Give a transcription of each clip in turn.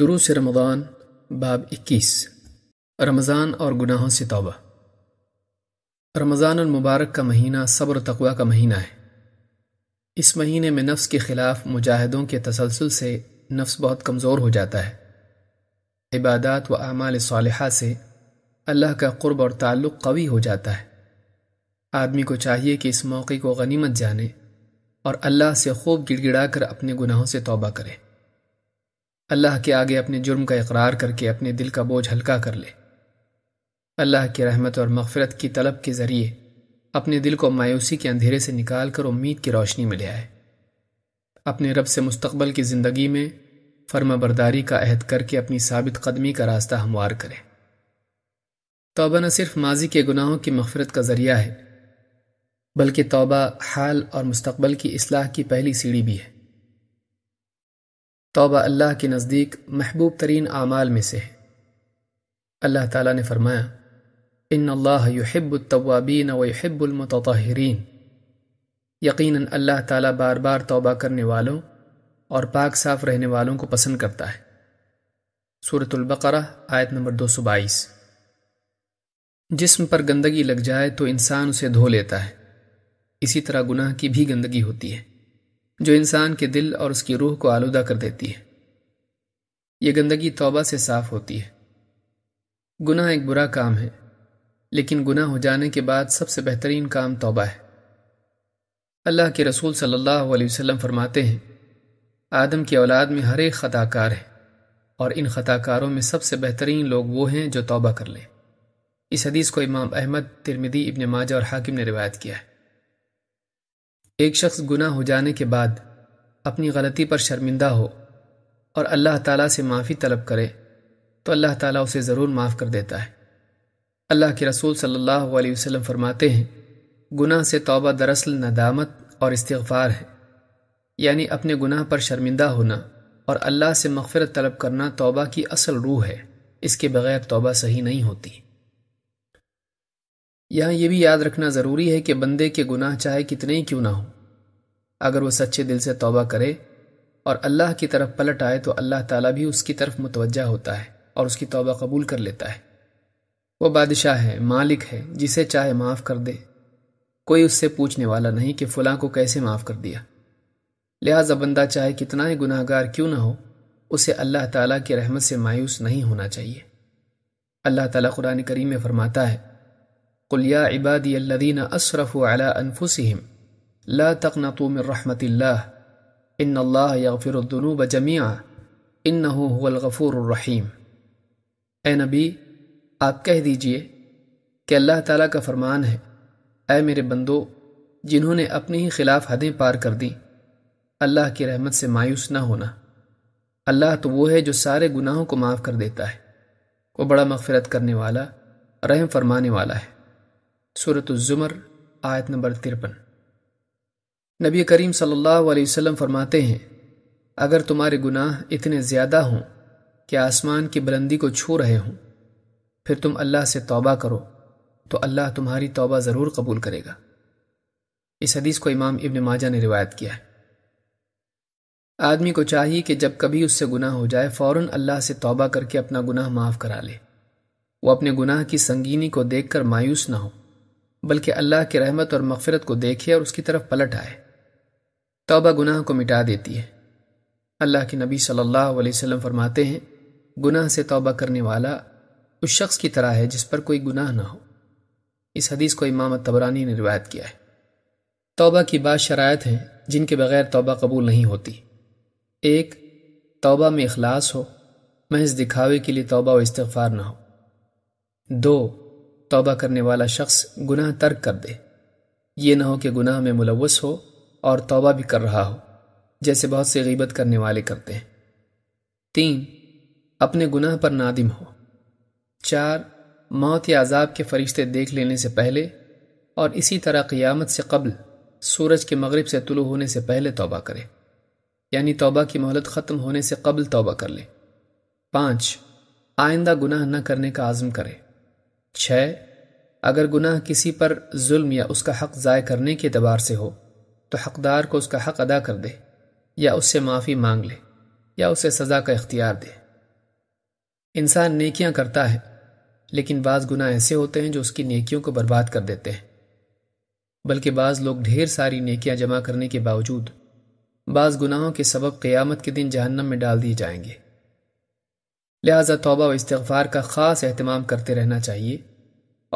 दुरुस रमदान बाब इक्कीस रमज़ान और गुनाहों से तोबा रमज़ान मुबारक का महीना सब्र तकवा का महीना है इस महीने में नफ्स के ख़िलाफ़ मुजाहिदों के तसलसल से नफ्स बहुत कमज़ोर हो जाता है इबादत व आमाल सालहा से अल्लाह का क़ुरब और ताल्लुक़ कवी हो जाता है आदमी को चाहिए कि इस मौके को गनीमत जाने और अल्लाह से खूब गिड़गिड़ा कर अपने गुनाहों से तोबा करें अल्लाह के आगे अपने जुर्म का इकरार करके अपने दिल का बोझ हल्का कर ले अल्लाह की रहमत और मगफरत की तलब के ज़रिए अपने दिल को मायूसी के अंधेरे से निकाल कर उम्मीद की रोशनी में ले आए अपने रब से मुस्तबल की ज़िंदगी में फर्मा बरदारी का अहद करके अपनी साबित कदमी का रास्ता हमवार करें तोबा न सिर्फ माजी के गुनाहों की मफफरत का ज़रिया है बल्कि तोबा हाल और मुस्तबल की असलाह की पहली सीढ़ी भी है तोबा अल्लाह के नज़दीक महबूब तरीन आमाल में से है अल्लाह ताला ने फरमाया इन अल्लाह युहिब्बतवाबीन वहब्बुलमतरीन यकीनन अल्लाह ताला बार बार तोबा करने वालों और पाक साफ रहने वालों को पसंद करता है सूरतुल्बकरा आयत नंबर दो सौ बाईस जिस्म पर गंदगी लग जाए तो इंसान उसे धो लेता है इसी तरह गुनाह की भी गंदगी होती है जो इंसान के दिल और उसकी रूह को आलूदा कर देती है ये गंदगी तौबा से साफ होती है गुनाह एक बुरा काम है लेकिन गुनाह हो जाने के बाद सबसे बेहतरीन काम तौबा है अल्लाह के रसूल सल्लल्लाहु अलैहि वसल्लम फरमाते हैं आदम की औलाद में हर एक ख़ताकार है और इन ख़ताकारों में सबसे बेहतरीन लोग वो हैं जो तौबा कर लें इस हदीस को इमाम अहमद तिरमिदी इबन माजा और हाकिम ने रिवायत किया है एक शख्स गुनाह हो जाने के बाद अपनी गलती पर शर्मिंदा हो और अल्लाह ताला से माफ़ी तलब करे तो अल्लाह ताला उसे ज़रूर माफ़ कर देता है अल्लाह के रसूल सल्लल्लाहु अलैहि वसल्लम फरमाते हैं गुनाह से तौबा दरअसल नदामत और इस्तफ़ार है यानी अपने गुनाह पर शर्मिंदा होना और अल्लाह से मगफरत तलब करना तौबा की असल रूह है इसके बगैर तौबा सही नहीं होती यहाँ यह भी याद रखना ज़रूरी है कि बंदे के गुनाह चाहे कितने ही क्यों ना हो अगर वह सच्चे दिल से तोबा करे और अल्लाह की तरफ पलट आए तो अल्लाह ताला भी उसकी तरफ मुतवजा होता है और उसकी तोबा कबूल कर लेता है वो बादशाह है मालिक है जिसे चाहे माफ़ कर दे कोई उससे पूछने वाला नहीं कि फ़लाँ को कैसे माफ़ कर दिया लिहाजा बंदा चाहे कितना ही गुनाहगार क्यों ना हो उसे अल्लाह ताला की रहमत से मायूस नहीं होना चाहिए अल्लाह ताला कुरान करीम में फरमाता है कुलिया इबादी अल्लदीन असरफ़ अला अनफुसहम ला तकनतु मिन रहमतिल्लाह इन अल्लाह यगफिरुद्दुनूब जमिया इन हुलगफ़ूररहीम ए नबी आप कह दीजिए कि अल्लाह ताला का फरमान है ए मेरे बंदो जिन्होंने अपनी ही खिलाफ हदें पार कर दी अल्लाह की रहमत से मायूस ना होना अल्लाह तो वो है जो सारे गुनाहों को माफ़ कर देता है वो बड़ा मगफरत करने वाला रहम फरमाने वाला है सूरत आयत नंबर तिरपन नबी करीम सल्लल्लाहु अलैहि वसल्लम फरमाते हैं अगर तुम्हारे गुनाह इतने ज़्यादा हों कि आसमान की बुलंदी को छू रहे हों फिर तुम अल्लाह से तौबा करो तो अल्लाह तुम्हारी तौबा ज़रूर कबूल करेगा इस हदीस को इमाम इब्न माजा ने रिवायत किया है आदमी को चाहिए कि जब कभी उससे गुनाह हो जाए फ़ौरन अल्लाह से तौबा करके अपना गुनाह माफ़ करा ले वो अपने गुनाह की संगीनी को देखकर मायूस ना हो बल्कि अल्लाह की रहमत और मगफरत को देखे और उसकी तरफ पलट आए तौबा गुनाह को मिटा देती है अल्लाह के नबी सल्लल्लाहु अलैहि वसल्लम फरमाते हैं गुनाह से तौबा करने वाला उस शख्स की तरह है जिस पर कोई गुनाह ना हो इस हदीस को इमाम तबरानी ने रिवायत किया है तौबा की बात शरात हैं जिनके बगैर तौबा कबूल नहीं होती एक तौबा में अखलास हो महज दिखावे के लिए तौबा व इस्तफार ना हो दो तौबा करने वाला शख्स गुनाह तर्क कर दे ये ना हो कि गुनाह में मुलवस हो और तौबा भी कर रहा हो जैसे बहुत से गीबत करने वाले करते हैं तीन अपने गुनाह पर नादिम हो चार मौत या अजाब के फरिश्ते देख लेने से पहले और इसी तरह क़ियामत से कबल सूरज के मगरिब से तुलू होने से पहले तौबा करें यानी तौबा की मोहलत ख़त्म होने से कबल तौबा कर ले पाँच आइंदा गुनाह न करने का आज़म करें छः अगर गुनाह किसी पर जुल्म या उसका हक ज़ाय करने के अतबार से हो तो हकदार को उसका हक अदा कर दे या उससे माफ़ी मांग ले या उसे सज़ा का इख्तियार दे इंसान नेकियां करता है लेकिन बाज़ गुना ऐसे होते हैं जो उसकी नेकियों को बर्बाद कर देते हैं बल्कि बाज़ लोग ढेर सारी नेकियां जमा करने के बावजूद बाज़ गुनाहों के सबब क़यामत के दिन जहन्नम में डाल दिए जाएंगे लिहाजा तोबा व इस्तफ़ार का ख़ास अहतमाम करते रहना चाहिए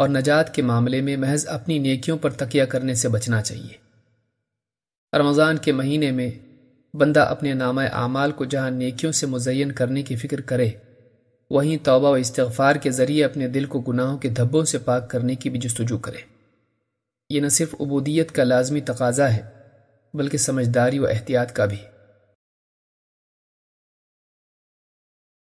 और नजात के मामले में महज अपनी नेकियों पर तकिया करने से बचना चाहिए रमज़ान के महीने में बंदा अपने नाम आमाल को जहाँ नेकियों से मुजैन करने की फ़िक्र करे वहीं तोबा व इस्तफ़ार के ज़रिए अपने दिल को गुनाहों के धब्बों से पाक करने की भी जस्तजू करे यह न सिर्फ अबूदियत का लाजमी तकाजा है बल्कि समझदारी व एहतियात का भी